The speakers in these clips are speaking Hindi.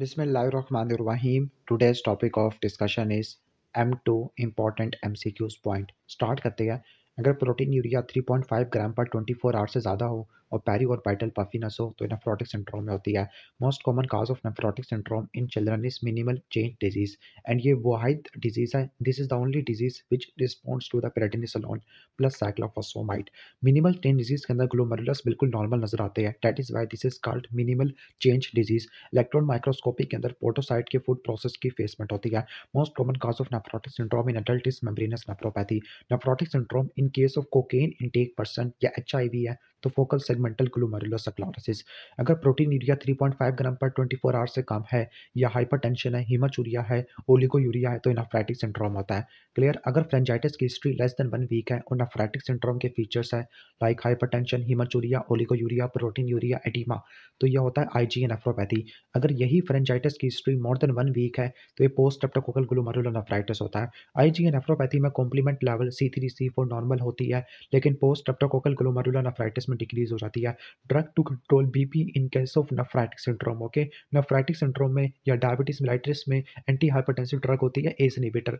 बिसमीम today's topic of discussion is M two important M C Qs point start करते हैं अगर प्रोटीन यूरिया 3.5 ग्राम पर 24 फोर आवर से ज़्यादा हो और पैरी और पाइटल पफिनस हो तो नेफ्रोटिक सिंड्रोम में होती है most common cause of nephrotic syndrome in children is minimal change disease and ये वाहिद डिजीज़ है this is the only disease which responds to the prednisolone plus cyclophosphamide minimal change disease के अंदर ग्लोमरुलस बिल्कुल नॉर्मल नजर आते हैं that is why this is called minimal change disease electron microscopy के अंदर पोटोसाइट के फूड प्रोसेस की फेसमेंट होती है most common cause of nephrotic syndrome in adult is membranous nephropathy nephrotic syndrome in in case of cocaine intake person या एच है तो फोकल सेगमेंटल ग्लोमेरुलोसक्लारोसिस अगर प्रोटीन यूरिया 3.5 ग्राम पर 24 आवर से कम है या हाइपरटेंशन है हिमाचूरिया है ओलिगो यूरिया है तो नफ्राइटिक सिंड्रोम होता है क्लियर अगर फ्रेंचाइटिस की history less than one week है और नफ्राइटिक सिंड्रोम के फीचर्स है like hypertension haematuria oliguria proteinuria oedema तो यह होता है एन नेफ्रोपैथी अगर यही फ्रेंचाइटिस की history more than one week है तो ये पोस्ट स्ट्रेप्टोकोकल ग्लोमेरुलोनेफ्राइटिस होता है एन नेफ्रोपैथी में complement level C three C four normal होती है लेकिन पोस्ट स्ट्रेप्टोकोकल ग्लोमेरुलोनेफ्राइटिस में डिक्रीज हो जाती है drug to control BP in case of nephritic syndrome okay nephritic syndrome में या डायबिटीज मिलाइटिस में एंटी हाइपरटेंसिव ड्रग होती है ACE inhibitor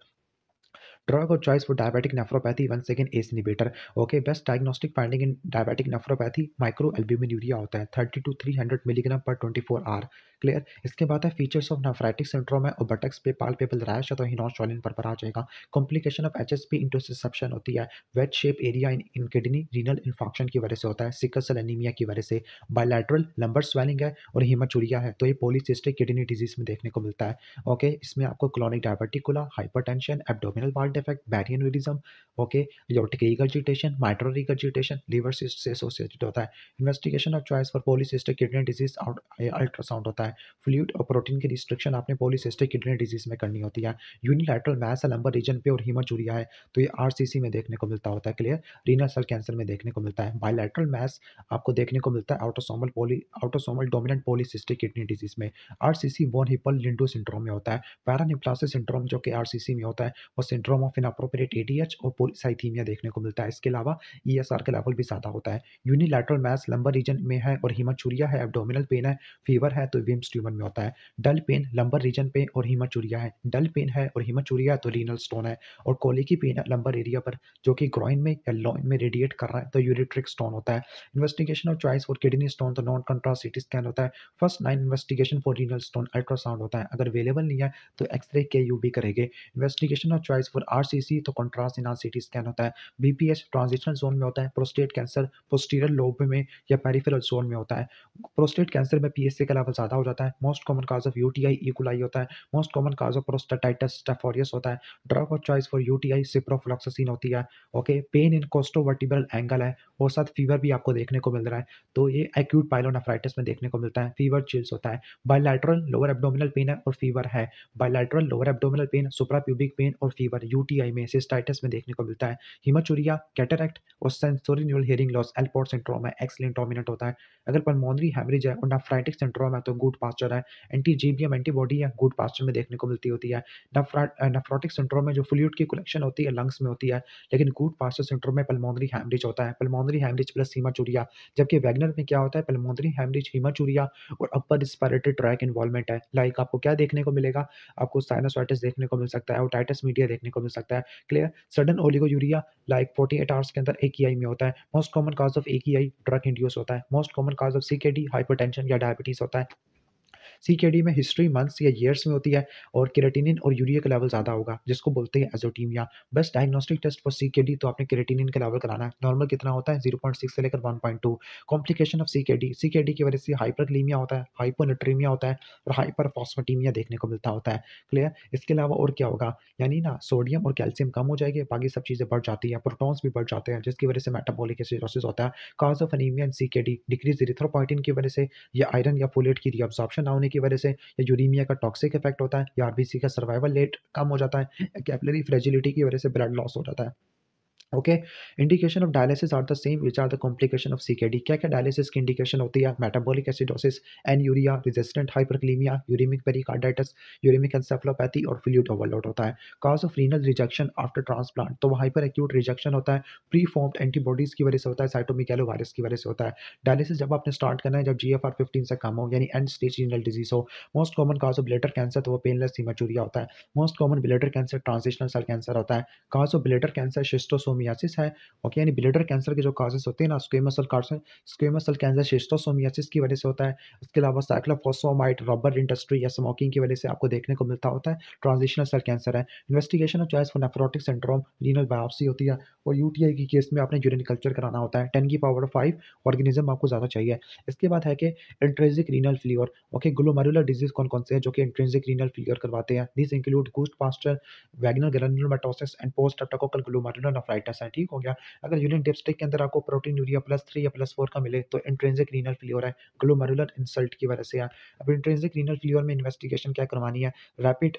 drug choice for choice nephropathy one second S inhibitor okay best diagnostic finding in finding nephropathy microalbuminuria होता है thirty to three hundred milligram per twenty four hour clear इसके बाद है फीचर्स ऑफ नेफ्राइटिक सिंड्रोम है ओबटक्स पे पाल पेपल रैश है तो हिनोशॉलिन पर, पर आ जाएगा complication of H S P intussusception होती है wedge shape area in in kidney renal infarction की वजह से होता है सिकल सेल एनीमिया की वजह से बायलैटरल लंबर स्वेलिंग है और हिमाचुरिया है तो ये पोलिसिस्टिक किडनी डिजीज में देखने को मिलता है ओके इसमें आपको colonic diverticula hypertension abdominal wall affect बैरियनरिज्म okay aortic regurgitation mitral regurgitation liver से एसोसिएटेड होता है investigation of choice for polycystic kidney disease ultrasound होता है फ्लूड और प्रोटीन की रिस्ट्रिक्शन आपने पोलिसिस्टिक किडनी डिजीज में करनी होती है यूनिलैटरल मैस लंबर रीजन पे और हीमाचूरिया है तो ये आरसीसी में देखने को मिलता होता है क्लियर रीनल सेल कैंसर में देखने को मिलता है बायोलैटरल मैस आपको देखने को मिलता है autosomal poly autosomal dominant polycystic kidney disease में RCC von Hippel Lindau syndrome में होता है पैरानिप्लासिस सिंड्रोम जो कि आरसीसी में होता है वो syndrome of inappropriate A D H और पोलिसाइथीमिया देखने को मिलता है इसके अलावा ई एस आर का लेवल भी ज़्यादा होता है यूनिलैटरल मैस लंबर रीजन में है और हीमाचूरिया है एबडोमिनल पेन है फीवर है तो विम्स ट्यूमर में होता है डल पेन लंबर रीजन पे और हीमाचूरिया है डल पेन है और है तो रीनल स्टोन है और कोलिकी पेन है लंबर एरिया पर जो कि ग्रॉइन में या लॉइन में रेडिएट कर रहा है तो यूरिट्रिक स्टोन होता है investigation of choice for kidney stone तो नॉन कंट्रास्ट सिटी स्कैन होता है first line investigation for renal stone ultrasound होता है अगर अवेलेबल नहीं है तो एक्सरे के यू भी करेंगे investigation of choice for RCC तो कॉन्ट्रास्ट इनासिटी स्कैन होता है बीपीएस ट्रांजिशनल जोन में होता है प्रोस्टेट कैंसर पोस्टीरियल लोब में या पेरिफेरल जोन में होता है प्रोस्टेट कैंसर में पीएससी का लेवल ज़्यादा हो जाता है most common cause of UTI E coli होता है most common cause of prostatitis staph aureus होता है drug of choice for UTI ciprofloxacin होती है okay pain in costovertebral angle है और साथ फीवर भी आपको देखने को मिल रहा है तो ये एक्यूट पाइलोनेफ्राइटिस में देखने को मिलता है फीवर चिल्स होता है बायोलैटरल लोअर एब्डोमिनल पेन है और फीवर है bilateral lower abdominal pain suprapubic pain और फीवर यू यूटीआई में सिस्टाइटिस में देखने को मिलता है हिमाचुरिया कैटरेक्ट और sensorineural hearing loss Alport syndrome है एक्सलेंट डोमिनेंट होता है अगर पलमोनरी हैमरेज है और नाफ्राइटिक सिंड्रोम है तो गुड पास्चर है एंटी जीबीएम एंटीबॉडी या गुड पास्चर में देखने को मिलती होती है नफ्रोटिक सिंड्रोम में जो फ्लूड की कलेक्शन होती है लंग्स में होती है लेकिन गुड पास्चर सिंड्रोम में पलमोनरी हैमरेज होता है पलमोनरी हैमरेज प्लस हिमाचुरिया जबकि वैगनर में क्या होता है पलमोनरी हैमरेज हिमाचुरिया और अपर रिस्पायरेटरी ट्रैक इन्वॉल्वमेंट है लाइक आपको क्या देखने को मिलेगा आपको साइनोसाइटिस देखने को मिल सकता है और टाइटस मीडिया देखने को हो सकता है clear sudden oliguria like forty eight hours के अंदर एक ई e में होता है मोस्ट कॉमन काज ऑफ एक ई ड्रग इंड्यूस होता है most common cause of C K D या डायबिटीज़ होता है सी में हिस्ट्री मंथ्स या ईयर्स में होती है और केरेटिनिन और यूरिया का लेवल ज़्यादा होगा जिसको बोलते हैं azotaemia best diagnostic test for C तो आपने केरेटिनिन का लेवल कराना है नॉर्मल कितना होता है जीरो से लेकर वन कॉम्प्लिकेशन ऑफ सी के की वजह से हाइपरक्लीमिया होता है हाइपोनेट्रीमिया होता है और हाइपर देखने को मिलता होता है क्लियर इसके अलावा और क्या होगा यानी ना सोडियम और कैल्शियम कम हो जाएगी बाकी सब चीज़ें बढ़ जाती हैं प्रोटॉन्स भी बढ़ जाते हैं जिसकी वजह से मेटाबॉलिक एसिडोसिस होता है cause of anaemia and C K D decrease erythropoietin की वजह से या आयरन या फोलेट की रिअब्जॉर्प्शन ना होने होने की वजह से या यूरिमिया का टॉक्सिक इफेक्ट होता है या आरबीसी का सर्वाइवल रेट कम हो जाता है कैपलरी हम्म। फ्रेजिलिटी की वजह से ब्लड लॉस हो जाता है okay indication of dialysis are the same which are the complication of CKD क्या क्या डायलिसिस की इंडिकेशन होती है metabolic acidosis anuria resistant hyperkalaemia uraemic pericarditis uraemic encephalopathy और फ्लूड ओवरलोड होता है cause of renal rejection after transplant तो वो हाइपर एक्यूट रिजेक्शन होता है प्री फॉर्म एंटीबॉडीज की वजह से होता है साइटोमिकलो वायरस की वजह से होता है डायलिसिस जब आपने स्टार्ट करना है जब जी एफ आर फिफ्टीन से कम हो यानी एंड स्टेज रीनल डिजीज हो most common cause of bladder cancer तो वो पेनलेस सीमाचूरिया होता है most common bladder cancer transitional cell cancer होता है cause of bladder cancer schistosome कार्सिनोसोमियासिस है ओके यानी बिलेडर कैंसर के जो काजेस होते हैं ना स्क्वेमस सेल कार्सिन कैंसर शिस्टोसोमियासिस की वजह से होता है इसके अलावा साइक्लोफोसोमाइट रबर इंडस्ट्री या स्मोकिंग की वजह से आपको देखने को मिलता होता है ट्रांजिशनल सेल कैंसर है investigation of choice for nephrotic syndrome renal biopsy होती है और यूटीआई की केस में आपने यूरिन कल्चर कराना होता है टेन की पावर फाइव ऑर्गेनिज्म आपको ज़्यादा चाहिए इसके बाद है कि intrinsic renal failure okay glomerular disease कौन कौन से हैं जो कि इंट्रेंसिक रीनल फ्लीवर करवाते हैं this include Goodpasture Wegener granulomatosis and post streptococcal glomerulonephritis status है ठीक हो गया अगर यूरिन डिपस्टिक के अंदर आपको प्रोटीन यूरिया प्लस थ्री या प्लस फोर का मिले तो इंट्रेंसिक रीनल फ्लियर है ग्लोमरुलर इंसल्ट की वजह से है अब इंट्रेंसिक रीनल फ्लियर में इन्वेस्टिगेशन क्या करवानी है रैपिड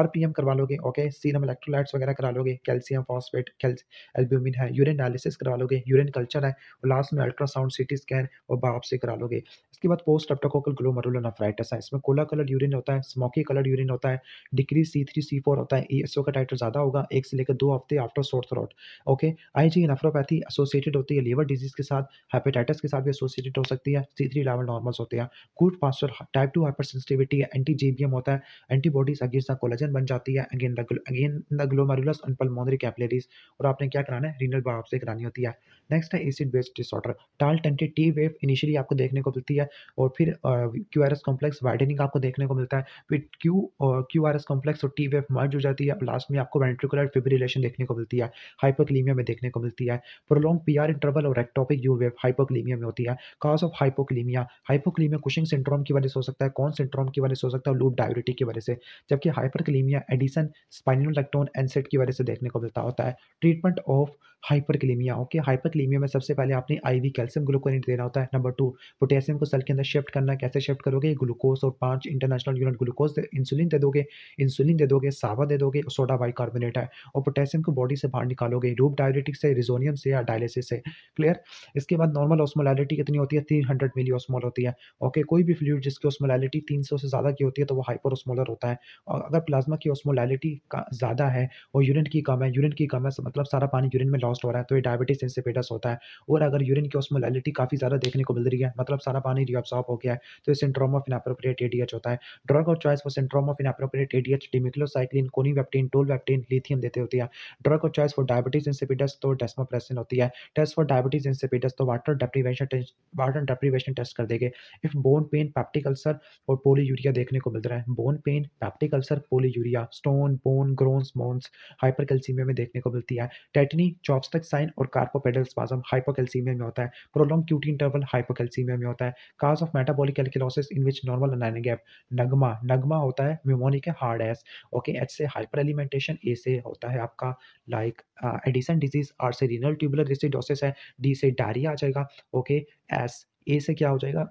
आर पी एम करवा लोगे ओके सीरम इलेक्ट्रोलाइट्स वगैरह करा लोगे कैल्शियम फॉस्फेट एल्ब्यूमिन है यूरिन डायलिसिस करा लोगे यूरिन कल्चर है और लास्ट में अल्ट्रासाउंड सिटी स्कैन और बाप से करा लोगे इसके बाद पोस्ट एप्टोकोकल ग्लोमरुलर नफ्राइटिस है इसमें कोला कलर यूरिन होता है स्मोकी कलर यूरिन होता है decrease C three C four होता है ई एस ओ का टाइटर ज़्यादा होगा एक से लेकर दो हफ्ते after sore throat okay Ig nephropathy associated होती है लीवर डिजीज के साथ हेपेटाइटिस के साथ भी एसोसिएटेड हो सकती है सी थ्री लेवल नॉर्मल्स होते हैं Goodpasture type two hypersensitivity है एंटी जीबीएम होता है एंटीबॉडीज अगेंस्ट द कोलेजन बन जाती है again again the glomerulus and pulmonary capillaries और आपने क्या कराना है रीनल बायोप्सी करानी होती है नेक्स्ट है एसिड बेस्ड डिसऑर्डर टाल टेंटी टी वेव इनिशियली आपको देखने को मिलती है और फिर Q R S complex widening आपको देखने को मिलता है फिर Q Q R S complex और टी वेव मर्ज हो जाती है लास्ट में आपको वेंट्रिकुलर फिब्रिलेशन देखने को मिलती है हाइपोक्लीमिया में देखने को मिलती है प्रोलॉन्ग पी आर इंटरवल और एक्टॉपिक यू वेव हाइपोक्लीमिया में होती है cause of hypokalaemia hypokalaemia Cushing syndrome की वजह से हो सकता है कौन सिंड्रोम की वजह से हो सकता है लूप डायबिटी की वजह से जबकि हाइपरक्लीमिया एडिसन स्पाइनोलेक्टोन एनसेट की वजह से देखने को मिलता होता है treatment of kalaemia okay kalaemia में सबसे पहले आपने आईवी कैल्शियम ग्लूकोनेट देना होता है नंबर टू पोटेशियम को सेल के अंदर शिफ्ट करना कैसे शिफ्ट करोगे ग्लूकोज और पांच इंटरनेशनल यूनिट ग्लूकोज इंसुलिन दे दोगे इंसुलिन दे दोगे सावा दे दोगे सोडा सोडा बाइकार्बोनेट है और पोटेशियम को बॉडी से बाहर निकालोगे रूप डायबिटिक से रिजोनियम से या डायलिसिस से क्लियर इसके बाद नॉर्मल ऑस्मोलैलिटी कितनी होती है थ्री हंड्रेड मिली ऑस्मोल होती है ओके कोई भी फ्लूड जिसकी ऑस्मोलैलिटी तीन सौ से ज़्यादा की होती है तो वो हाइपर ऑस्मोलर होता है और अगर प्लाज्मा की ऑस्मोलैलिटी का ज़्यादा है और यूनिट की कम है यूनिट की कम है मतलब सारा पानी यूरिन में लॉस लॉस्ट हो रहा है तो ये डायबिटीज इंसिपिडस होता है और अगर यूरिन की ऑस्मोलैलिटी काफ़ी ज़्यादा देखने को मिल रही है मतलब सारा पानी रिऑब्सॉर्ब हो गया है तो सिंड्रोम ऑफ इनअप्रोप्रिएट एडीएच होता है ड्रग और चॉइस वो syndrome of inappropriate ADH demeclocycline conivaptan tolvaptan lithium देते तो होती है ड्रग और चॉइस फॉर डायबिटीज इंसिपिडस तो डेस्मोप्रेसिन होती है टेस्ट फॉर डायबिटीज इंसिपिडस तो water deprivation water deprivation test कर देंगे if bone pain peptic ulcer और पोलीयूरिया देखने को मिल रहा है bone pain peptic ulcer polyuria stone bone groans moans hyper में देखने को मिलती है टेटनी शॉप्स्टक साइन और कार्पोपेडल स्पाजम हाइपोकैल्सीमिया में होता है प्रोलॉन्ग क्यूटी इंटरवल हाइपोकैल्सीमिया में होता है cause of metabolic alkalosis in which normal anion gap NAGMA NAGMA होता है म्यूमोनिक है हार्ड एस ओके एच से हाइपर एलिमेंटेशन ए से होता है आपका लाइक एडिसन डिजीज आर से रिनल ट्यूबुलर डिसिडोसिस है डी से डायरिया आ जाएगा ओके एस ए से क्या हो जाएगा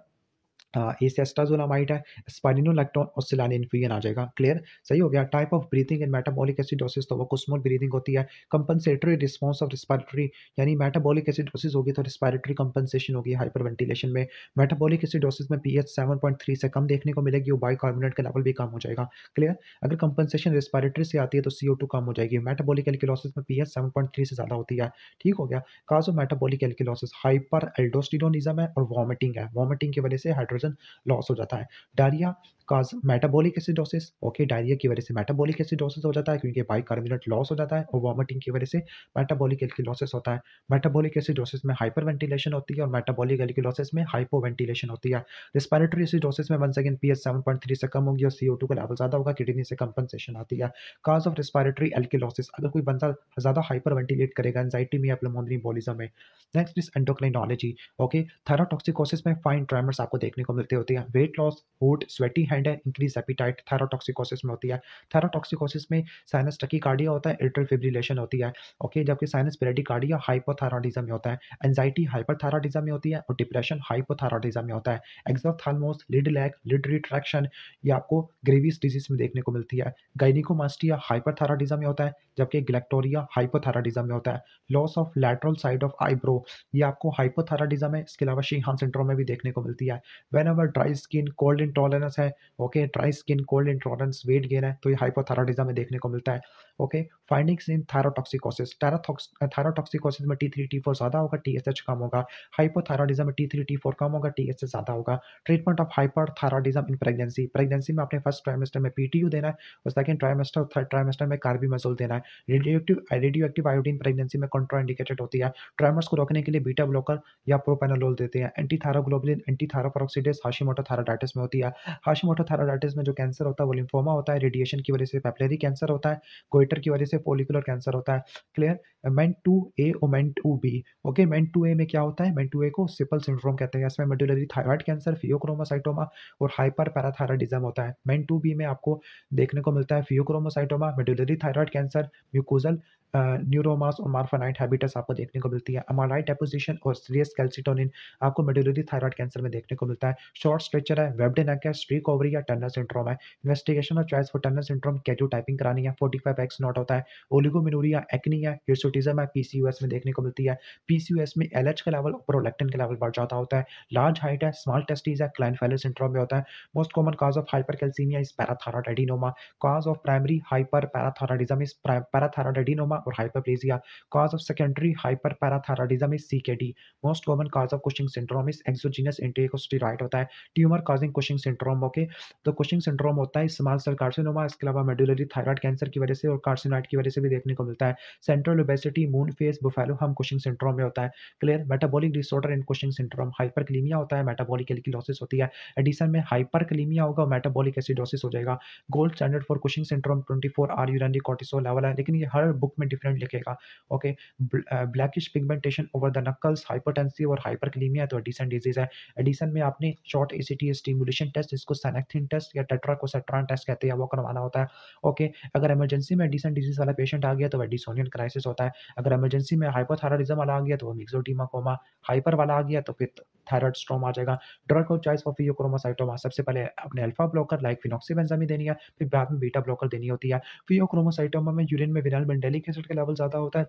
इस एस्टाजोलामाइड है स्पाइनोलैक्टोन और सिलानिनफ्यून आ जाएगा क्लियर सही हो गया type of breathing in metabolic acidosis तो वो कुस्मोल ब्रीथिंग होती है कंपनसेटरी रिस्पॉन्स ऑफ रिस्पायरेटरी यानी मेटाबॉलिक एसिडोसिस होगी तो रिस्पायरेटरी कंपनसेशन होगी हाइपर वेंटिलेशन में मेटाबॉलिक एसिडोसिस में पॉइंट थ्री से कम देखने को मिलेगी और कार्बोनेट का लेवल भी कम हो जाएगा क्लियर अगर कंपनसेशन रिस्पायरेटरी से आती है तो सी कम हो जाएगी मेटाबॉलिक एल्किलोसिस में पॉइंट थ्री से ज़्यादा होती है ठीक हो गया cause of metabolic alkalosis hyperaldosteronism है और वॉमिटिंग है वॉमिटिंग की वजह से हाइड्रोजन हाइड्रोजन लॉस हो जाता है diarrhoea cause metabolic acidosis okay diarrhoea की वजह से मेटाबॉलिक एसिडोसिस हो जाता है क्योंकि बाई कार्बोनेट लॉस हो जाता है और वॉमिटिंग की वजह से मेटाबॉलिक एल्किलोसिस होता है मेटाबॉलिक एसिडोसिस में हाइपर वेंटिलेशन होती है और मेटाबॉलिक एल्किलोसिस में हाइपो वेंटिलेशन होती है रिस्पायरेटरी एसिडोसिस में one second P H seven point three से कम होगी और सी ओ टू का लेवल ज़्यादा होगा किडनी से कंपनसेशन आती है काज ऑफ रिस्पायरेटरी एल्किलोसिस अगर कोई बंदा ज़्यादा हाइपर वेंटिलेट करेगा एनजाइटी में या प्लमोनरी बोलिज्म में next is endocrinology okay thyrotoxicosis में फाइन ट्राइमर्स आपको देखने को प्रॉब्लम होती है weight loss hot sweaty hand है इंक्रीज एपिटाइट थैराटॉक्सिकोसिस में होती है थैराटॉक्सिकोसिस में साइनस टकीकार्डिया होता है इटल फिब्रिलेशन होती है ओके जबकि साइनस कार्डिया हाइपोथायरॉडिज्म में होता है एंजाइटी हाइपरथायरॉडिज्म में होती है और डिप्रेशन हाइपोथायरॉडिज्म में होता है exophthalmos lid lag lid retraction ये आपको ग्रेविस डिजीज में देखने को मिलती है गाइनिकोमास्टिया हाइपरथायरॉडिज्म में होता है जबकि ग्लेक्टोरिया हाइपोथायरॉडिज्म में होता है loss of lateral side of eyebrow ये आपको हाइपोथायरॉडिज्म है इसके अलावा शीहान सिंड्रोम में भी देखने को मिलती है whenever dry skin cold intolerance है okay dry skin cold intolerance weight gain है तो ये हाइपोथायरॉयडिज्म में देखने को मिलता है okay findings in thyrotoxicosis thyrotoxicosis में टी थ्री टी फोर ज़्यादा होगा टी एस एच कम होगा हाइपोथायरॉडिज्म में टी थ्री टी फोर कम होगा टी एस एच ज़्यादा होगा treatment of hyper hyperthyroidism in pregnancy pregnancy में आपने फर्स्ट ट्राइमेस्टर में पी टी यू देना है और सेकंड ट्राइमेस्टर थर्ड ट्राइमेस्टर में कार्बीमेजोल देना है रेडियोक्टिव रेडियोएक्टिव आयोडीन प्रेगनेंसी में इंडिकेटेड होती है ट्राइमर्स को रोकने के लिए बीटा ब्लॉकर या प्रोपेनोलोल देते हैं anti thyroglobulin anti thyroperoxidase Hashimoto thyroiditis में होती है हाशीमोटो थायरोडाइटिस में जो कैंसर होता है वो लिम्फोमा होता है रेडिएशन की वजह से पैपलरी कैंसर होता है गोइटर की वजह से फोलिकुलर कैंसर होता है क्लियर मैन टू ए और MEN two B okay MEN two A में क्या होता है मैन टू ए को सिपल सिंड्रोम कहते हैं इसमें मेडुलरी थायराइड कैंसर फियोक्रोमोसाइटोमा और हाइपर पैराथायराइडिज्म होता है मैन टू बी में आपको देखने को मिलता है pheochromocytoma medullary thyroid cancer mucosal neuromas और मार्फानाइट हैबिटस आपको देखने को मिलती है अमालाइट डेपोजिशन और सीरियस कैल्सिटोनिन आपको मेडुलरी थायराइड कैंसर में देखने को मिलता है शॉर्ट स्ट्रेचर है वेबडेनक है स्ट्रीक ओवरी या टर्नर सिंड्रोम है इन्वेस्टिगेशन और choice for Turner syndrome karyotyping करानी है फोर्टी फाइव एक्स नॉट होता है ओलिगोमिनूरिया एक्नी है हिर्सोटिज्म है पीसीयूएस में देखने को मिलती है एस में एच का लेवल और प्रोलेक्टिन का लेवल बढ़ जाता होता है लार्ज हाइट है स्मॉल टेस्टीज है क्लाइन क्लाइनफेलर सिंड्रोम में होता है most common cause of hypercalcaemia is parathyroid adenoma cause of primary hyperparathyroidism is parathyroid adenoma और hyperplasia. Cause of secondary hyperparathyroidism is CKD. Most common cause of Cushing syndrome is exogenous intake of steroid होता है tumour causing Cushing syndrome okay तो कुशिंग सिंड्रोम होता है स्मॉल सेल कार्सिनोमा इसके अलावा मेडुलरी थायराइड कैंसर की वजह से और कार्सिनोइड की वजह से भी देखने को मिलता है central obesity moon face buffalo हम कुशिंग सिंड्रोम में होता है clear metabolic disorder in Cushing syndrome hyperkalaemia होता है मेटाबॉलिक एल्किलोसिस होती है एडिशन में हाइपरक्लीमिया होगा मेटाबॉलिक एसिडोसिस हो जाएगा gold standard for Cushing syndrome 24 hour urinary cortisol level है लेकिन ये हर बुक में डिफरेंट लिखेगा okay blackish pigmentation over the knuckles hypertensive और हाइपरक्लीमिया तो एडिसन डिजीज है एडिसन में आपने short A C T stimulation test इसको सेनेक्थिन टेस्ट या टेट्राकोसेट्रॉन टेस्ट कहते हैं वो करवाना होता है ओके अगर इमरजेंसी में एडिसन डिजीज वाला पेशेंट आ गया तो एडिसोनियन क्राइसिस होता है अगर इमरजेंसी में हाइपोथायरॉइडिज्म वाला आ गया तो वो मिक्सोटीमा कोमा हाइपर वाला आ गया तो फिर थायराइड स्ट्रोम आ जाएगा drug of choice for pheochromocytoma सबसे पहले अपने अल्फा ब्लॉकर लाइक फिनोक्सीबेंजामिन देनी है फिर बाद में बीटा ब्लॉकर देनी होती है फियोक्रोमोसाइटोमा में यूरिन में विनल मंडेली एसिड का लेवल ज़्यादा होता है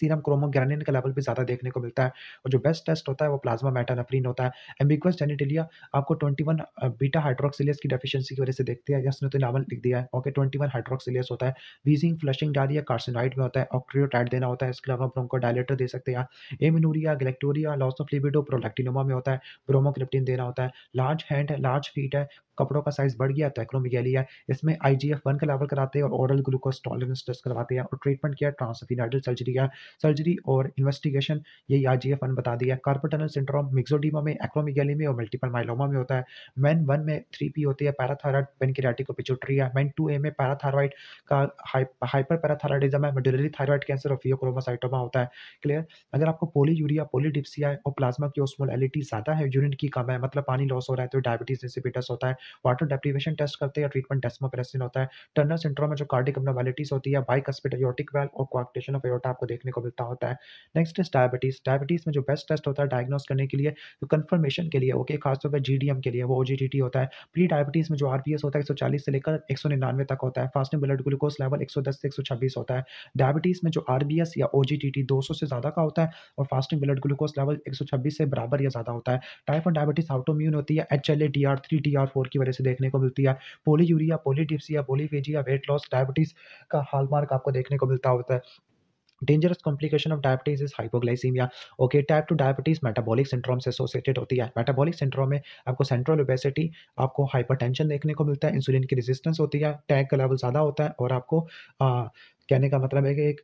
सीरम क्रोमोग्रेनिन का लेवल भी ज़्यादा देखने को मिलता है और जो बेस्ट टेस्ट होता है वो प्लाज्मा मेटानफ्रीन होता है एम्बिक्वस जेनिटेलिया आपको ट्वेंटी वन बीटा हाइड्रोक्सिलियस की डेफिशिएंसी की वजह से देखते हैं जिसने तो नावल लिख दिया है ओके ट्वेंटी वन हाइड्रोक्सिलियस होता है वीजिंग फ्लशिंग डायरिया कार्सिनाइड में होता है ऑक्ट्रियोटाइड देना होता है इसके अलावा ब्रोंको डायलेटर दे सकते हैं amenorrhoea galactorrhoea loss of libido prolactinoma में होता है ब्रोमोक्रिप्टिन देना होता है लार्ज हैंड है लार्ज फीट है कपड़ों का साइज बढ़ गया तो है इसमें आई जी एफ वन का लेवल कराते हैं और ओरल ग्लूकोज टॉलरेंस टेस्ट करवाते हैं और ट्रीटमेंट किया ट्रांसफिनाइडल सर्जरी है सर्जरी और इन्वेस्टिगेशन यही आज ये फन बता दिया कार्पोटनल सिंड्रोम मिक्सोडीमा में एक्रोमिगेली में और मल्टीपल माइलोमा में होता है मैन वन में थ्री पी होती है parathyroid pancreatic pituitary MEN two A में पैराथायरॉयड का हाइपर पैराथायरॉयडिज्म है मेडुलरी थायरॉयड कैंसर और फियोक्रोमासाइटोमा होता है क्लियर अगर आपको पोली यूरिया पोलीडिप्सिया और प्लाज्मा की ओस्मोलैलिटी ज़्यादा है यूरिन की कम है मतलब पानी लॉस हो रहा है तो डायबिटीज इंसिपिटस होता है वाटर डेप्रीवेशन टेस्ट करते हैं ट्रीटमेंट डेस्मोप्रेसिन होता है टर्नर सिंड्रोम में जो कार्डिक अबनॉर्मेलिटीज होती है बाइक हॉस्पिटल योटिक वैल और क्वाक्टेशन ऑफ एयोटा आपको देखने को मिलता होता है नेक्स्ट इज डायबिटीज़ डायबिटीज़ में जो बेस्ट टेस्ट होता है डायग्नोस करने के लिए तो कन्फर्मेशन के लिए ओके खासतौर पर जी के लिए वो ओ होता है प्री डायबिटीज़ में जो आर होता है एक से लेकर एक तक होता है फास्ट ब्लड ग्लूकोज लेवल एक से एक होता है डायबिटीज़ में जो आर या ओ जी से ज़्यादा का होता है और फास्टिंग ब्लड ग्लूकोज लेवल एक से बराबर या ज़्यादा होता है टाइप ऑफ डायबिटीज़ आउटोम्यून होती है H L A D R three D R four की वजह से देखने को मिलती है polyuria polydipsia polyphagia weight loss diabetes का हॉलमार्क आपको देखने को मिलता होता है dangerous complication of diabetes is hypoglycaemia okay type two diabetes metabolic syndrome से एसोसिएटेड होती है मेटाबॉलिक सिंड्रोम में आपको सेंट्रल ओबेसिटी आपको हाइपरटेंशन देखने को मिलता है इंसुलिन की रेजिस्टेंस होती है टैग का लेवल ज़्यादा होता है और आपको आ, कहने का मतलब है कि एक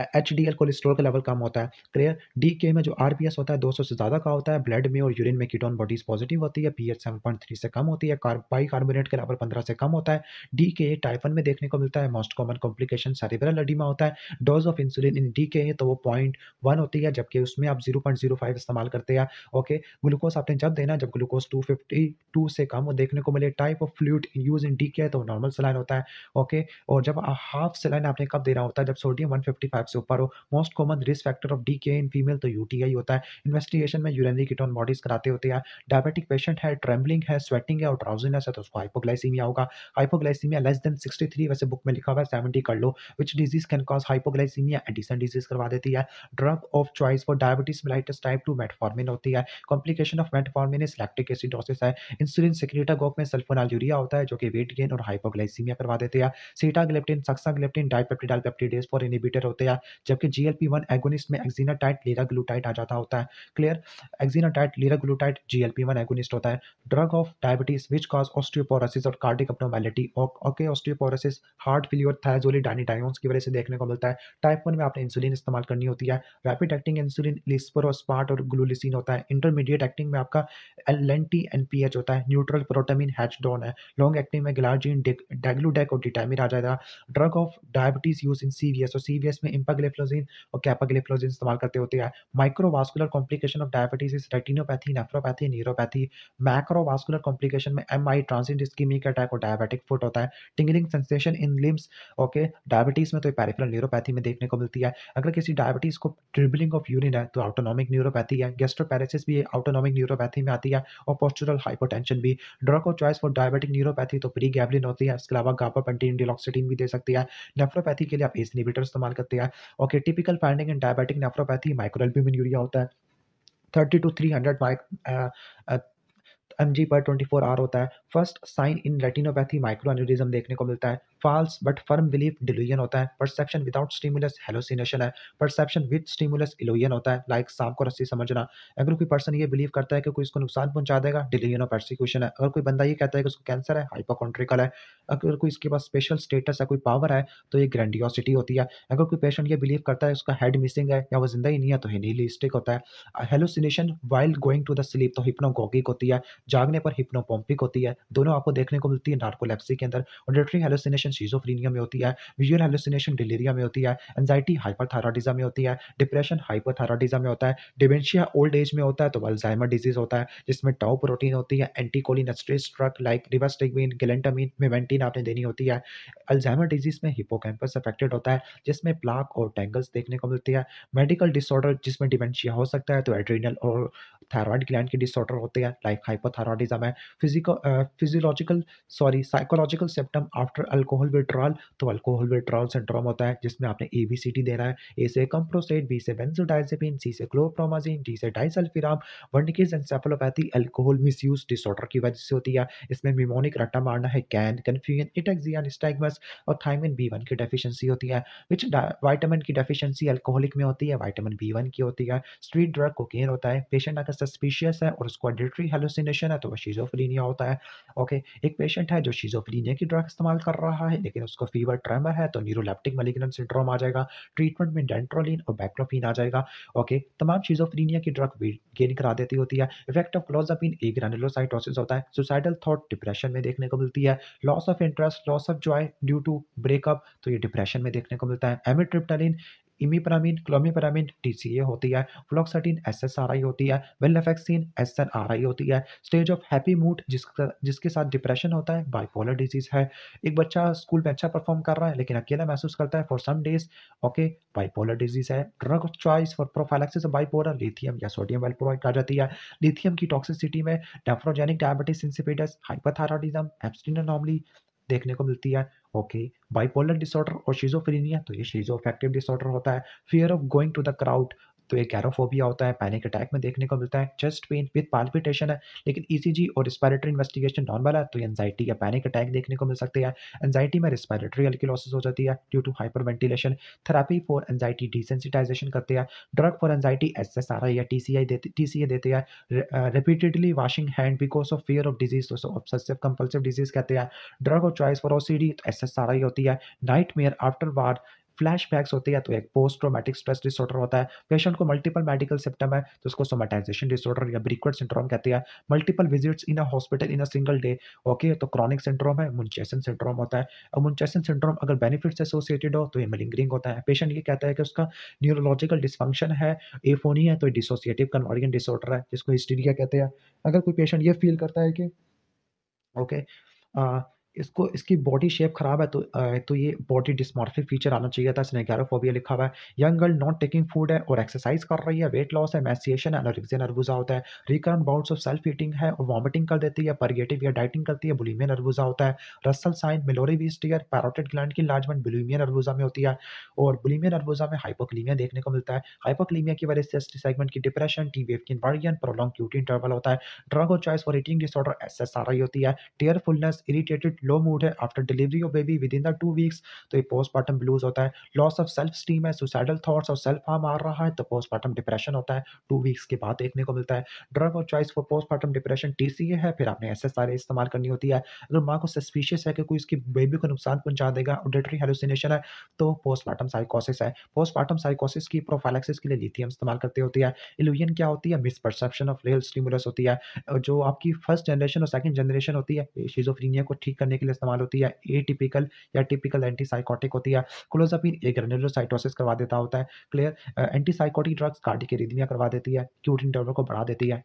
एच डी एल कोलेस्ट्रोल का लेवल कम होता है क्लियर डी के में जो आर पी एस होता है दो सौ से ज़्यादा का होता है ब्लड में और यूरिन में कीटोन बॉडीज पॉजिटिव होती है P H seven point three से कम होती है कार, बाई कार्बोनेट का लेवल पंद्रह से कम होता है डी के टाइफन में देखने को मिलता है most common complication cerebral oedema होता है dose of insulin in D K तो वो पॉइंट वन होती है जबकि उसमें आप जीरो पॉइंट जीरो फाइव इस्तेमाल करते हैं ओके ग्लूकोज आपने जब देना जब ग्लूकोज टू फिफ्टी टू से कम वो देखने को मिले type of fluid use in D K तो नॉर्मल सलाइन होता है ओके और जब हाफ सलाइन आपने कब देना होता है जब sodium one fifty five five से ऊपर हो most common risk factor of D K in female तो यूटीआई होता है इन्वेस्टिगेशन में यूरिनरी कीटोन बॉडीज कराते होते हैं डायबिटिक पेशेंट है ट्रेम्बलिंग है स्वेटिंग है और ट्राउजिनेस है तो उसको हाइपोग्लाइसीमिया होगा हाइपोग्लाइसीमिया लेस देन सिक्सटी वैसे बुक में लिखा हुआ है सेवेंटी कर लो which disease can cause hypoglycaemia Addison disease करवा देती है drug of choice for diabetes mellitus type two metformin होती है complication of metformin is lactic acidosis है इंसुलिन सिक्रेटागोक में सल्फोनाल यूरिया होता है जो कि वेट गेन और हाइपोग्लाइसीमिया करवा देते हैं sitagliptin saxagliptin dipeptidyl peptidase four inhibitor होते हैं है जबकि G L P one agonist में एक्जीनाटाइट लीराग्लूटाइट आ जाता होता है clear exenatide liraglutide G L P one agonist होता है drug of diabetes which cause osteoporosis और cardiac abnormality okay osteoporosis heart failure thiazolidinediones की वजह से देखने को मिलता है टाइप वन में आपने इंसुलिन इस्तेमाल करनी होती है रैपिड एक्टिंग इंसुलिन लिस्परोस्पार्ट और ग्लूलिसिन होता है इंटरमीडिएट एक्टिंग में आपका एलेंटी एन पी एच होता है न्यूट्रल प्रोटामिन हैचडोन है लॉन्ग एक्टिंग में ग्लार्जिन डेग्लूडेक और डिटामिन आ जाएगा drug of diabetes use in CVS और सीवीएस में इम्पाग्लिफ्लोजिन और कैपाग्लेफ्लोजिन इस्तेमाल करते होते हैं microvascular complication of diabetes is retinopathy nephropathy neuropathy macrovascular complication में M I transient ischaemic attack और डायबिटिक फुट होता है tingling sensation in limbs okay diabetes में तो पैरिफेरल न्यूरोपैथी में देखने को मिलती है अगर किसी डायबिटीज को ट्रिबलिंग ऑफ यूरिन है तो ऑटोनॉमिक न्यूरोपैथी है गैस्ट्रोपैरेसिस भी ऑटोनॉमिक न्यूरोपैथी में आती है और पोस्टुरल हाइपोटेंशन भी drug of choice for diabetic neuropathy तो प्री गैबलिन होती है इसके अलावा गापा गापापेंटीन डिलॉक्सिटीन भी दे सकती है नेफ्रोपैथी के लिए आप एस इनिबिटर इस्तेमाल करते हैं okay typical finding in diabetic nephropathy microalbuminuria होता है thirty to three hundred mic M G पर ट्वेंटी फोर आर होता है first sign in retinopathy micro aneurysm देखने को मिलता है false but firm belief delusion होता है परसेप्शन विदाउट स्टिमुलस हेलोसिनेशन है परसेप्शन विद स्टिमुलस इलोजन होता है लाइक सांप को रस्सी समझना अगर कोई पर्सन ये बिलीव करता है कि कोई इसको नुकसान पहुंचा देगा डिलूजन ऑफ परसिक्यूशन है अगर कोई बंदा ये कहता है कि उसको कैंसर है हाइपोकॉन्ट्रिकल है अगर कोई इसके पास स्पेशल स्टेटस है कोई पावर है तो ये ग्रैंडियोसिटी होती है अगर कोई पेशेंट ये बिलीव करता है उसका हेड मिसिंग है या वो जिंदा ही नहीं है तो हिनिलिस्टिक होता है hallucination while going to the sleep तो हिप्नोगॉगिक होती है जागने पर हिप्नोपोम्पिक होती है दोनों आपको देखने को मिलती है नार्कोलेप्सी के अंदर ऑडिटरी हेलोसिनेशन शीजोफ्रीनिया में होती है विजुअल हेलोसिनेशन डिलीरिया में होती है एनजाइटी हाइपरथायराडिज्म में होती है डिप्रेशन हाइपरथायराडिज्म में होता है डिमेंशिया ओल्ड एज में होता है तो अल्जाइमर डिजीज होता है जिसमें टाउ प्रोटीन होती है anticholinesterase drug like rivastigmine galantamine memantine आपने देनी होती है अल्जाइमर डिजीज में हिपोकैम्पस अफेक्टेड होता है जिसमें प्लाक और टेंगल्स देखने को मिलती है मेडिकल डिसऑर्डर जिसमें डिमेंशिया हो सकता है तो एड्रीनल और थायराइड ग्लैंड के डिसऑर्डर होते हैं लाइक हाइपर hypothyroidism है physico physiological sorry psychological symptom after alcohol withdrawal तो अल्कोहल विड्रॉल सिंड्रोम होता है जिसमें आपने ए बी सी डी देना है ए से कम्प्रोसेट बी से बेंजोडाइजेपिन सी से क्लोप्रोमाजीन डी से disulfiram Wernicke's encephalopathy alcohol misuse disorder की वजह से होती है इसमें मिमोनिक रट्टा मारना है कैन कन्फ्यूजन इटेक्सियन स्टैगमस और थायमिन बी वन की डेफिशिएंसी होती है विच वाइटामिन की डेफिशिएंसी अल्कोहलिक में होती है वाइटामिन बी वन की होती है स्ट्रीट ड्रग कोकेन होता है पेशेंट अगर सस्पिशियस है और उसको एडिटरी हेलोसिनेशन कंडीशन है तो वह शीजोफ्रीनिया होता है ओके एक पेशेंट है जो शीजोफ्रीनिया की ड्रग इस्तेमाल कर रहा है लेकिन उसको फीवर ट्रेमर है तो न्यूरोलेप्टिक मलिग्नेंट सिंड्रोम आ जाएगा ट्रीटमेंट में डेंट्रोलिन और बैक्लोफिन आ जाएगा ओके तमाम शीजोफ्रीनिया की ड्रग गेन करा देती होती है इफेक्ट ऑफ क्लोजापिन एक ग्रेनोसाइटोसिस होता है सुसाइडल थॉट डिप्रेशन में देखने को मिलती है loss of interest loss of joy due to breakup तो ये डिप्रेशन में देखने को मिलता है एमिट्रिप्टलिन इमीपरामिड क्लोमीपरामिड टीसीए होती है फ्लॉक्साटिन एसएसआरआई होती है वेलनाफेक्सिन एसएनआरआई होती है स्टेज ऑफ हैप्पी मूड जिसका जिसके साथ डिप्रेशन होता है बाइपोलर डिजीज है एक बच्चा स्कूल में अच्छा परफॉर्म कर रहा है लेकिन अकेला महसूस करता है for some days okay bipolar disease है drug choice for prophylaxis bipolar lithium या सोडियम वेल प्रोवाइड कर जाती है लिथियम की टॉक्सिसिटी में nephrogenic diabetes insipidus hyperthyroidism Ebstein normally देखने को मिलती है ओके बाइपोलर डिसऑर्डर और शीजोफ्रीनिया तो ये शीजोफेक्टिव डिसऑर्डर होता है fear of going to the crowd तो ये कैरोफोबिया होता है पैनिक अटैक में देखने को मिलता है चेस्ट पेन विथ पाल्पिटेशन है लेकिन ईसीजी e और रिस्पायरेटरी इन्वेस्टिगेशन नॉर्मल है तो एनजाइटी या पैनिक अटैक देखने को मिल सकते हैं एनजाइटी में रिस्पायरेटरी एल्किलोसिस हो जाती है due to hyperventilation therapy for anxiety desensitization करते हैं drug for anxiety S S R I या टी सी आई देते टी सी आई देते हैं repeatedly washing hand because of fear of disease तो ऑब्सेसिव कंपल्सिव डिजीज कहते हैं ड्रग और choice for O C D S S R I होती है nightmare after war flashbacks होते हैं या तो एक पोस्ट ट्रोमेटिक स्ट्रेस डिसऑर्डर होता है पेशेंट को मल्टीपल मेडिकल सिम्टम है तो उसको सोमेटाइजेशन डिसऑर्डर या ब्रिक्वेट सिंड्रोम कहते हैं multiple visits in a hospital in a single day okay तो क्रॉनिक सिंड्रोम है मुंचेसन सिंड्रोम होता है और मुंचेसन सिंड्रोम अगर बेनिफिट एसोसिएटेड हो तो ये मलिंगरिंग होता है पेशेंट ये कहता है कि उसका न्यूरोलॉजिकल डिस्फंक्शन है एफोनी है तो डिसोसिएटिव कन्वर्जन डिसऑर्डर है जिसको हिस्टीरिया कहते हैं अगर कोई पेशेंट ये फील करता है कि ओके okay, uh, इसको इसकी बॉडी शेप खराब है तो तो ये बॉडी डिसमॉर्फिक फीचर आना चाहिए था इसने स्नेगेरोफोबिया लिखा हुआ है young girl not taking food है और एक्सरसाइज कर रही है वेट लॉस है मैसिएशन है एनोरिक्सिया नर्वूजा होता है recurrent bouts of self eating है और वॉमिटिंग कर देती है परगेटिव या डाइटिंग करती है बुलीमिया नर्वूजा होता है Russell sign Mallory Weiss tear parotid gland की लार्जमेंट बुलीमिया नर्वूजा में होती है और बुलीमिया नर्वूजा में हाइपोक्लीमिया देखने को मिलता है हाइपोक्लीमिया की वजह से सेगमेंट की डिप्रेशन टी वेव की इन्वर्जन प्रोलॉन्ग क्यूटी इंटरवल होता है ड्रग और choice for eating disorder S S होती है टेयरफुलनेस इरीटेटेड लो मूड है after delivery of baby within the two weeks तो ये पोस्टमार्टम ब्लूज होता है लॉस ऑफ सेल्फ स्टीम है सुसाइडल थॉट्स और सेल्फ हार्म आ रहा है तो पोस्टमार्टम डिप्रेशन होता है टू वीक्स के बाद देखने को मिलता है ड्रग और choice for postmortem depression T है फिर आपने ऐसे सारे इस्तेमाल करनी होती है अगर माँ को सस्पिशियस है कि कोई उसकी बेबी को नुकसान पहुंचा देगा ऑडिटरी हेलोसिनेशन है तो पोस्टमार्टम साइकोसिस है पोस्टमार्टम साइकोसिस की प्रोफाइलेक्सिस के लिए लिथियम इस्तेमाल करते होती है इल्यूजन क्या होती है मिसपरसेप्शन ऑफ रियल स्टिमुलस होती है जो आपकी फर्स्ट जनरेशन और सेकंड जनरेशन होती है शिजोफ्रीनिया को ठीक करने करने के लिए इस्तेमाल होती है ए टिपिकल या टिपिकल एंटीसाइकोटिक होती है क्लोजअपिन ए ग्रेनुलोसाइटोसिस करवा देता होता है clear antipsychotic drugs cardiac arrhythmia करवा देती है क्यूट इंटरवल को बढ़ा देती है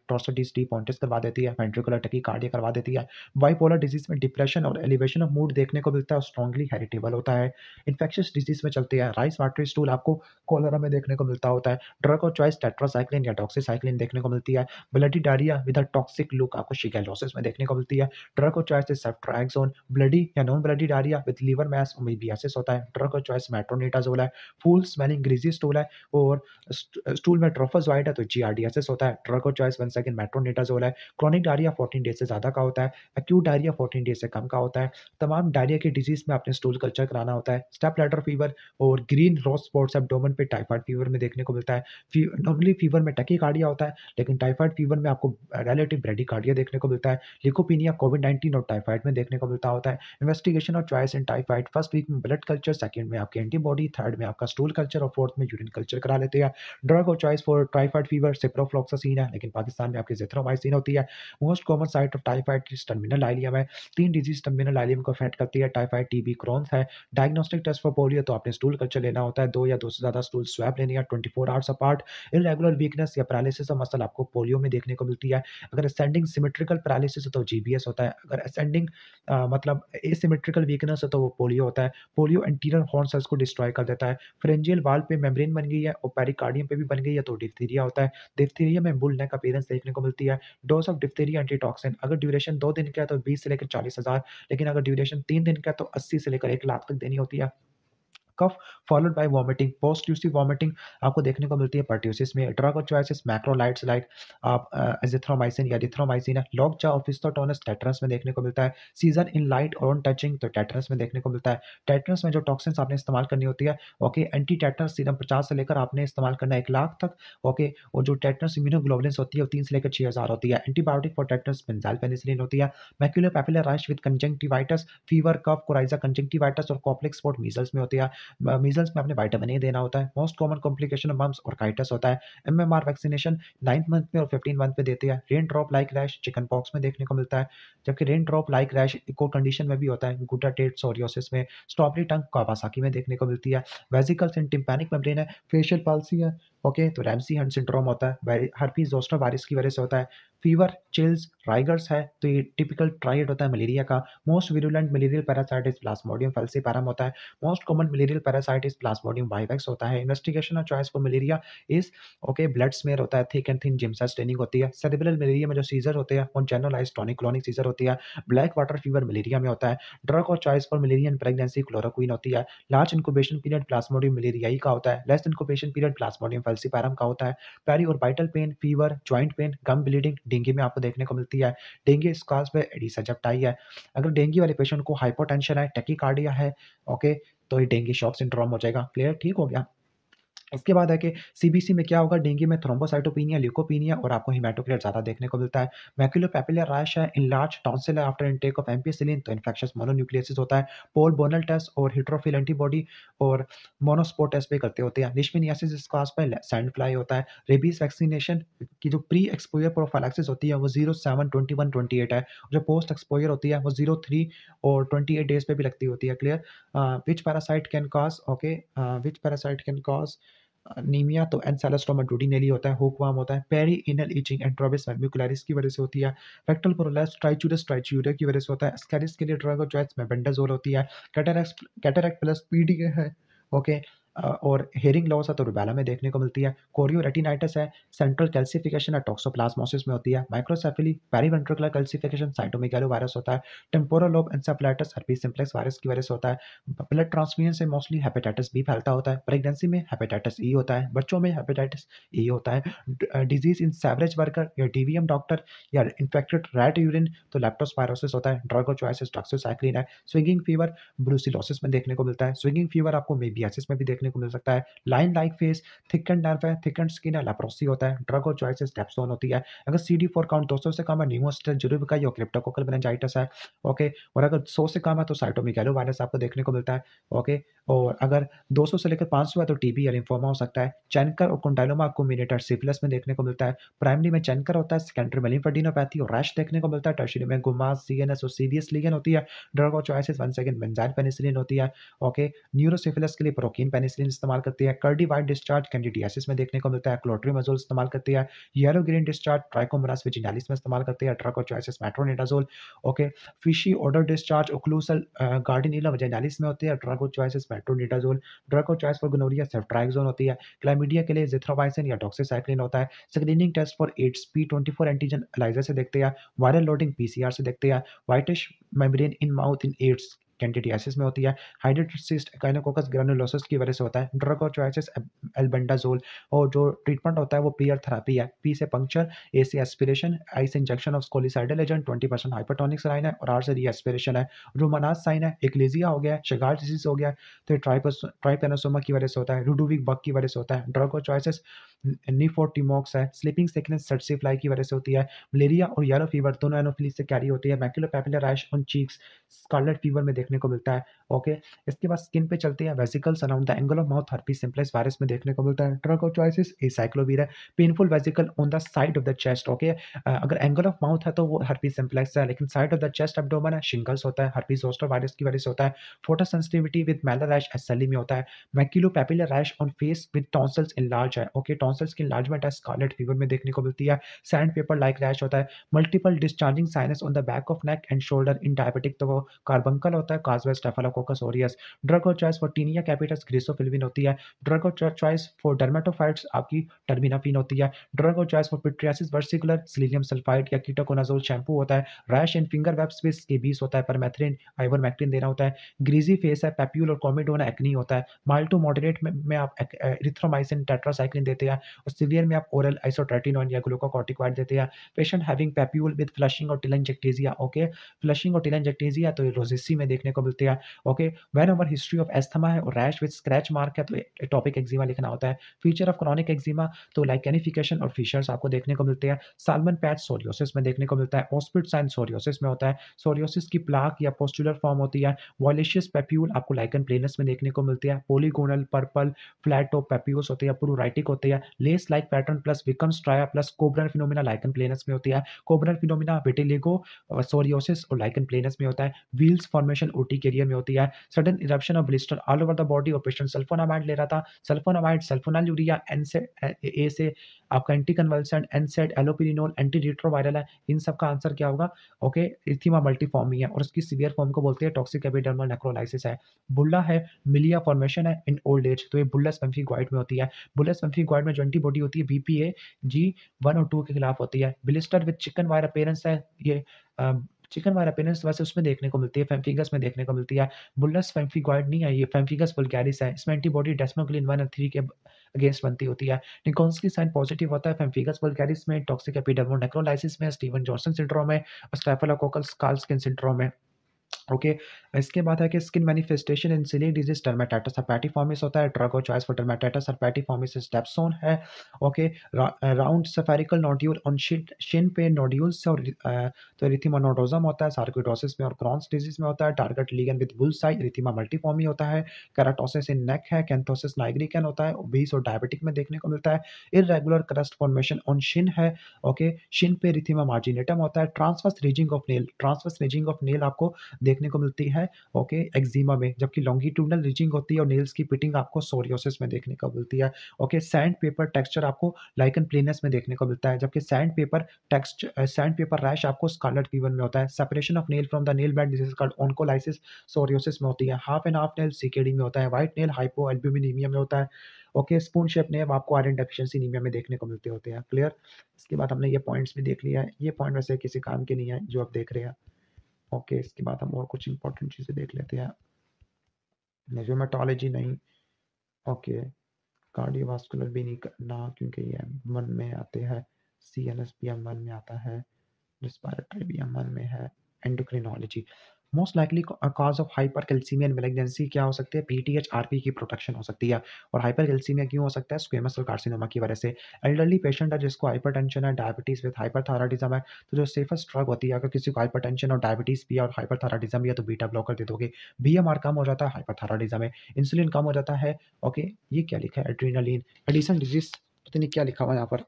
डी पॉइंटिस करवा देती है वेंट्रिकुलर टकी कार्डिया करवा देती है बाइपोलर डिजीज में डिप्रेशन और एलिवेशन ऑफ मूड देखने को मिलता है स्ट्रॉन्गली हेरिटेबल होता है इन्फेक्शियस डिजीज में चलती है राइस वाटरी स्टूल आपको कोलरा में देखने को मिलता होता है ड्रग और चॉइस टेट्रोसाइक्लिन या टॉक्सीसाइक्लिन देखने को मिलती है bloody diarrhoea with toxic look आपको शिकेलोसिस में देखने को मिलती है ड्रग और चॉइस इज सेफ्ट्राइक्सोन ब्लडी या non bloody diarrhoea with liver mass amoebiasis होता है ड्रग ऑफ चॉइस मेट्रोनेटाजोल है फूल स्मेलिंग ग्रीजी स्टूल है और स्टूल में ट्रोफस वाइट है तो जीआरडीएसएस होता है drug of choice one second metronidazole है क्रॉनिक डायरिया फोर्टीन डेज से ज़्यादा का होता है अक्यूट डायरिया फोर्टीन डेज से कम का होता है तमाम डायरिया की डिजीज़ में अपने स्टूल कल्चर कराना होता है स्टेप लेटर फीवर और ग्रीन रॉस स्पॉट्स एबडोमन पे टाइफाइड फीवर में देखने को मिलता है नॉर्मली फीवर में टकी कार्डिया होता है लेकिन टाइफाइड फीवर में आपको रिलेटिव ब्रेडी कार्डिया देखने को मिलता है लिकोपीनिया कोविड नाइन्टीन और टाइफाइड में देखने को मिलता है बढ़ता होता है investigation of choice in typhoid first week में ब्लड कल्चर सेकंड में आपके एंटीबॉडी थर्ड में आपका स्टूल कल्चर और फोर्थ में यूरिन कल्चर करा लेते हैं drug of choice for typhoid fever ciprofloxacin है लेकिन पाकिस्तान में आपकी जेथ्रोमाइसिन होती है most common site of typhoid की टर्मिनल आइलियम है तीन डिजीज टर्मिनल आइलियम को अफेक्ट करती है टाइफाइड टीबी क्रोन्स है डायग्नोस्टिक टेस्ट फॉर पोलियो तो आपने स्टूल कल्चर लेना होता है दो या दो से ज़्यादा स्टूल स्वैप लेने या twenty hours apart irregular weakness या पैरालिसिस ऑफ मसल आपको पोलियो में देखने को मिलती है अगर असेंडिंग सिमेट्रिकल पैरालिसिस तो जीबीएस होता है अगर असेंडिंग मतलब मतलब एसिमेट्रिकल वीकनेस है तो वो पोलियो होता है पोलियो एंटीरियर हॉर्न सेल्स को डिस्ट्रॉय कर देता है फ्रेंजियल वाल पे मेम्ब्रेन बन गई है और पेरिकार्डियम पे भी बन गई है तो डिप्थीरिया होता है डिप्थीरिया में बुल नेक अपीयरेंस देखने को मिलती है डोज ऑफ डिप्थीरिया एंटीटॉक्सिन अगर ड्यूरेशन दो दिन का है तो बीस से लेकर चालीस हज़ार लेकिन अगर ड्यूरेशन तीन दिन का है तो अस्सी से लेकर एक लाख तक देनी होती है cough followed by vomiting post यूसी वॉमिटिंग आपको देखने को मिलती है पर्ट्यूसिस में drug of choice is macrolides like आप एजिथ्रोमाइसिन या डिथ्रोमाइसिन लॉकजा और फिस्टोटोनस टेटरस में देखने को मिलता है सीजन इन लाइट और ऑन टचिंग तो टेटरस में देखने को मिलता है टेटरस में जो टॉक्सिन आपने इस्तेमाल करनी होती है ओके एंटी टेटनस सीरम पचास से लेकर आपने इस्तेमाल करना है एक लाख तक ओके और जो टेटनस इम्यूनोग्लोबुलेंस होती है वो तीन से लेकर छः हज़ार होती है antibiotic for tetanus benzyl penicillin होती है macular papular rash with conjunctivitis fever cough coryza conjunctivitis और कॉप्लेक्स फॉर मीजल्स में होती है मीजल्स में आपने वाइटामिन ए देना होता है मोस्ट कॉमन कॉम्प्लिकेशन मम्स और काइटस होता है M M R vaccination ninth month में और फिफ्टीन मंथ में देते हैं rain drop like rash chicken pox में देखने को मिलता है जबकि rain drop like rash echo condition में भी होता है गुटा टेट सोरियोसिस में स्ट्रॉबेरी टंग कावासाकी में देखने को मिलती है वेजिकल्स एंड टिम्पैनिक मेम्ब्रेन है फेशियल पालसी है ओके तो रैमसी हंड सिंड्रोम होता है हर्पीज जोस्टर वायरस की वजह से होता है फीवर चिल्स राइगर्स है तो ये टिपिकल ट्राइड होता है मलेरिया का most virulent malarial parasite is plasmodium falciparum होता है most common malarial parasite is plasmodium vivax होता है इन्वेस्टिगेशन और choice for malaria is okay blood smear होता है thick and thin Giemsa staining होती है सेरिबरल मलेरिया में जो सीजर होते हैं वो जनरलाइज टॉनिक क्लोनिक सीजर होती है ब्लैक वाटर फीवर मलेरिया में होता है ड्रग और choice for malaria and pregnancy chloroquine होती है large incubation period plasmodium malariae का होता है less incubation period plasmodium falciparum का होता है पैरी और वाइटल pain fever joint pain gum bleeding dengue में आपको देखने को मिलती है डेंगू इस काज में एडिसा जपटाई है अगर डेंगू वाले पेशेंट को हाइपोटेंशन है टेकी है ओके तो ये डेंगू शॉक सिंड्रोम हो जाएगा क्लियर ठीक हो गया इसके बाद है कि सीबीसी में क्या होगा डेंगू में थ्रोम्बोसाइटोपिनिया ल्यूकोपिनिया और आपको हिमाटोक्लेट ज़्यादा देखने को मिलता है मैक्यूलोपैपिलर रैश है enlarge tonsil after intake of ampicillin तो इन्फेक्शस मोनोन्यूक्लियसिस होता है पोल बोनल टेस्ट और हिट्रोफिल एंटीबॉडी और मोनोस्पोर टेस्ट भी करते होते हैं लिशमिनियासिस इसका आसपास सैंड फ्लाई होता है रेबीज वैक्सीनेशन की जो प्री एक्सपोयर प्रोफालाक्सिस होती है वो zero seven twenty one twenty eight है जो पोस्ट एक्सपोजर होती है वो जीरो थ्री और ट्वेंटी एट डेज पर भी लगती होती है clear which parasite can cause okay which parasite can cause anaemia तो एनसेलास्टोमा डूडीनेली होता है होकवाम होता है पेरी इनल इचिंग एंट्रोबिस म्यूकुलरिस की वजह से होती है रेक्टल प्रोलैप्स ट्राइचूडस ट्राइचूरिया की वजह से होता है स्कैरिस के लिए ड्रग और चॉइस में बेंडाजोल होती है कैटरेक्ट कैटरेक्ट प्लस पीडी है ओके और हेयरिंग लॉस है तो रुबेला में देखने को मिलती है कोरियो रेटिनाइटिस है सेंट्रल कैल्सिफिकेशन है टॉक्सोप्लाजमोसिस में होती है microcephaly periventricular calcification cytomegalovirus होता है temporal lobe encephalitis herpes simplex virus की वजह से होता है ब्लड ट्रांसफ्यूजन से मोस्टली हेपेटाइटिस बी फैलता होता है प्रेगनेंसी में हेपेटाइटिस ई e होता है बच्चों में हेपेटाइटिस ई e होता है डिजीज इन सेवरेज वर्कर या एम डॉक्टर या इन्फेक्टेड रेड यूरिन तो लैप्टोस्पायरोसिस होता है ड्रगोचोसिस डॉक्सोसाइक्लिन है स्विंगिंग फीवर ब्रूसिलोसिस में देखने को मिलता है स्विंगिंग फीवर आपको मेबियासिस में भी देखने देखने को मिल सकता है lion like face thickened nerve है थिक एंड स्किन है लेप्रोसी होता है ड्रग और चॉइस डेप्सोन होती है अगर सी डी फोर काउंट दो सौ से कम है न्यूमोस्टर जुरूबिका या क्लिप्टोकोकल मेनेजाइटिस है ओके और अगर सौ से कम है तो साइटोमिकैलो वायरस आपको देखने को मिलता है ओके और अगर दो सौ से लेकर पाँच सौ है तो टीबी या लिम्फोमा हो सकता है चैनकर और कुंडाइलोमा आपको मिनेटर सिफिलस में देखने को मिलता है प्राइमरी में चैनकर होता है सेकेंडरी में लिम्फेडिनोपैथी और रैश देखने को मिलता है टर्शरी में गुमा सी एन एस और सी बी एस लीगन होती है ड्रग और choice is one second benzathine penicillin होती है ओके न्यूरोसिफिलस के लिए प्रोकिन पेनिस पेनिसिलिन इस्तेमाल करती है कर्डी वाइट डिस्चार्ज कैंडिडियासिस में देखने को मिलता है क्लोट्री क्लोट्रीमेजोल इस्तेमाल करती है yellow green discharge trichomonas vaginalis में इस्तेमाल करती है ट्राकोचोसिस metronidazole okay fishy odour discharge ओक्लूसल गार्डिनिला विजिनालिस में होती है ट्राकोचोसिस मेट्रोनिडाजोल ड्रकोचोइस फॉर गोनोरिया सेफ्ट्राइक्सोन होती है क्लाइमीडिया के लिए जिथ्रोमाइसिन या डॉक्सीसाइक्लिन होता है स्क्रीनिंग टेस्ट फॉर एड्स पी24 एंटीजन एलाइजर से देखते हैं वायरल लोडिंग पीसीआर से देखते हैं whitish membrane in mouth in AIDS candidiasis में होती है हाइड्रेटेड काइनोकोकस ग्रेनुलोसिस की वजह से होता है ड्रग और चॉइसिस एल्बेंडाजोल और जो ट्रीटमेंट होता है वो पीयर थेरापी है पी से पंक्चर ए से एस्पिरेशन आई से injection of scolicidal agent twenty percent hypertonic saline है और आर से रीएस्पिरेशन है जो साइन है एक्लेजिया हो गया है शिगार डिजीज हो गया है तो ट्राइपेनोसोमा की वजह से होता है रूडोविक बग की वजह से होता है ड्रग और चॉइसिस निफोटी मॉक्स है स्लीपिंग सिकनेस सर्सी फ्लाई की वजह से होती है मलेरिया और येलो फीवर दोनों एनोफिलीज से कैरी होती है maculopapular rash on cheeks scarlet fever में देखने को मिलता है ओके इसके बाद स्किन पे चलते हैं vesicles around the angle of mouth herpes simplex virus में देखने को मिलता है drug of choice is acyclovir है painful vesicle on the side of the chest okay अगर एंगल ऑफ माउथ है तो वो हर्पी सिंप्लेक्स है लेकिन side of the chest abdomen है शिंगल्स होता है हर्पी जोस्टर वायरस की वजह से होता है photosensitivity with malar rash SLE में होता है maculopapular rash on face with tonsils enlarge है ओके okay, टॉन्सल्स की लार्जमेंट है स्कॉलेट फीवर में देखने को मिलती है सैंड पेपर लाइक रैश होता है multiple discharging sinus on the back of neck and shoulder in diabetic तो वो कार्बंकल होता है काजवे स्टेफालोकोकस ओरियस ड्रग और choice for tinea capitis griseofulvin होती है ड्रग और चॉइस फॉर डर्मेटोफाइट्स आपकी टर्मिनाफिन होती है ड्रग और choice for pityriasis versicolor selenium sulphide या कीटोकोनाजोल शैम्पू होता है रैश एंड फिंगर वेब्स में बीस होता है पर आइवर मैक्टिन देना होता है ग्रीजी फेस है पेप्यूल और कॉमेडोना एक्नी होता है माइल्ड टू मॉडरेट में, आप इथ्रोमाइसिन टेट्रासाइक्लिन देते हैं है और सीवियर में आप ओरल आइसोट्रेटिनॉन या ग्लूकोकॉर्टिकॉइड देते हैं patient having papule with flushing और टिलेंजेक्टेजिया ओके फ्लशिंग और टिलेंजेक्टेजिया तो रोजेसी में देखने को मिलते हैं okay when over history of asthma है और रैश विद स्क्रैच मार्क है तो टॉपिक एक्जिमा लिखना होता है फीचर ऑफ क्रॉनिक एक्जिमा तो लाइक कैनिफिकेशन और फीचर्स आपको देखने को मिलते हैं सालमन पैच सोरियोसिस में देखने को मिलता है ऑस्पिट साइन सोरियोसिस में होता है सोरियोसिस की प्लाक या पोस्टुलर फॉर्म होती है वॉलिशियस पेप्यूल आपको लाइकन प्लेनस में देखने को मिलती है पोलीगोनल पर्पल फ्लैटो पेप्यूल्स होते हैं प्रोराइटिक होते हैं lace like pattern plus Wickham's striae plus Koebner phenomena lichen planus में होती है कोबरन फिनोमिना बेटेलेगो सोरियोसिस और लाइकन प्लेनस में होता है व्हील्स फॉर्मेशन ओटी के में होती है sudden eruption of blister all over the body और पेशेंट सल्फोनामाइड ले रहा था सल्फोनामाइड सल्फोनाल यूरिया एन से ए से आपका anticonvulsant NSAID allopurinol antiretroviral है इन सब का आंसर क्या होगा ओके इथिमा मल्टीफॉर्म ही है और उसकी सीवियर फॉर्म को बोलते हैं टॉक्सिक एपिडर्मल नेक्रोलाइसिस है बुल्ला है मिलिया फॉर्मेशन है इन ओल्ड एज तो ये बुल्ला बुल्लस पेम्फीगॉइड में होती है बुल्ला बुल्लस पेम्फीगॉइड में जो एंटीबॉडी होती है बीपीए जी वन और टू के खिलाफ होती है blister with chicken wire appearance है ये चिकन वायर अपेरेंस वैसे उसमें देखने को मिलती है फेम्फिगस में देखने को मिलती है बुल्लस फेम्फिगॉइड नहीं है ये फेम्फिगस बुलगैरिस है इसमें एंटीबॉडी डेस्मोग्लिन वन और थ्री के अगेंस्ट बनती होती है निकोन्सकी साइन पॉजिटिव होता है फेमफिगस वल्गैरिस में टॉक्सिक एपिडर्मोनेक्रोलाइसिस में स्टीवन जॉनसन सिंड्रोम है और स्टाइफलाकोकल स्काल स्किन सिंड्रोम है ओके okay, इसके बाद है कि skin manifestation in celiac disease dermatitis herpetiformis होता है ड्रग uh, और choice for dermatitis herpetiformis dapsone है okay round spherical nodule on shin shin पे नोड्यूल्स और तो रिथिमानोडोजम होता है सार्कोडोसिस में और क्रॉन्स डिजीज में होता है target lesion with bullseye erythema multiforme होता है कैराटोसिस इन नेक है कैंथोसिस नाइग्रिकन होता है ओबीस और डायबिटिक में देखने को मिलता है irregular crust formation on shin है ओके शिन पे रिथिमा मार्जिनेटम होता है transverse ridging of nail transverse ridging of nail आपको देख देखने को मिलती है ओके एक्जिमा में जबकि लॉन्गिट्यूडनल रिचिंग होती है और नेल्स की पिटिंग आपको सोरियोसिस में देखने को मिलती है ओके सैंड पेपर टेक्सचर आपको लाइकन प्लेनस में देखने को मिलता है जबकि sand paper texture sand paper rash आपको स्कारलेट फीवर में होता है separation of nail from the nail bed disease called onycholysis psoriasis में होती है half and half nail CKD में होता है व्हाइट नेल हाइपो एल्ब्यूमिनीमिया में होता है ओके स्पून शेप नेम आपको आयरन डेफिशिएंसी नीमिया में देखने को मिलते होते हैं क्लियर इसके बाद हमने ये पॉइंट्स भी देख लिया है ये पॉइंट वैसे किसी काम के नहीं है जो आप देख रहे हैं ओके इसके बाद हम और कुछ इंपॉर्टेंट चीज़ें देख लेते हैं नेजोमेटोलॉजी नहीं ओके कार्डियोवास्कुलर भी नहीं करना क्योंकि ये एम वन में आते हैं सी एन एस भी एम वन में आता है रिस्पायरेटरी भी एम वन में है endocrinology most likely cause of calcaemia malignancy क्या हो सकती है पीटीएच आरपी की प्रोटेक्शन हो सकती है और हाइपर कैल्सीमिया क्यों हो सकता है स्क्वेमस और कार्सिनोमा की वजह से एल्डरली पेशेंट है जिसको टेंशन है डायबिटीज़ विद हाइपरथायराइडिज्म है तो जो सेफेस्ट ड्रग होती है अगर किसी को टेंशन और डायबिटीज़ भी है और हाइपरथायराइडिज्म भी है तो बीटा ब्लॉकर दे दोगे बी कम हो जाता है हाइपरथायराइडिज्म है इंसुलिन कम हो जाता है ओके ये क्या लिखा है एड्रीनालिन एडिसन डिजीज पता नहीं क्या लिखा हुआ यहाँ पर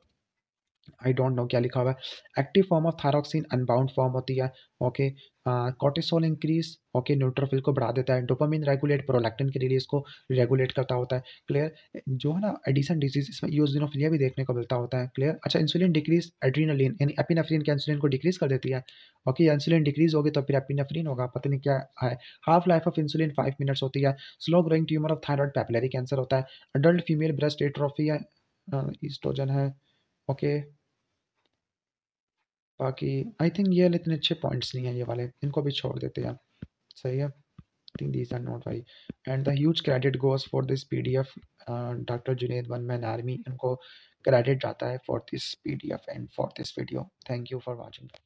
आई डोंट नो क्या लिखा हुआ है active form of thyroxine unbound form होती है okay cortisol increase okay neutrophil को बढ़ा देता है डोपामिन रेगुलेट प्रोलैक्टिन के रिलीज को रेगुलेट करता होता है क्लियर जो है ना एडिसन डिजीज इसमें यूजिनोफिलिया भी देखने को मिलता होता है क्लियर अच्छा इंसुलिन डिक्रीज एड्रीनलिन यानी एपिनफ्रीन के इंसुलिन को डिक्रीज कर देती है ओके इंसुलिन डिक्रीज होगी तो फिर एपिनफ्रीन होगा पता नहीं क्या है half life of insulin five minutes होती है slow growing tumour of thyroid papillary cancer होता है अडल्ट फीमेल ब्रेस्ट एट्रोफी है ईस्ट्रोजन है ओके बाकी आई थिंक ये इतने अच्छे पॉइंट्स नहीं है ये वाले इनको भी छोड़ देते हैं सही है think this are not why and the huge credit goes for this P D F doctor Junaid one man army इनको क्रेडिट जाता है for this P D F and for this video thank you for watching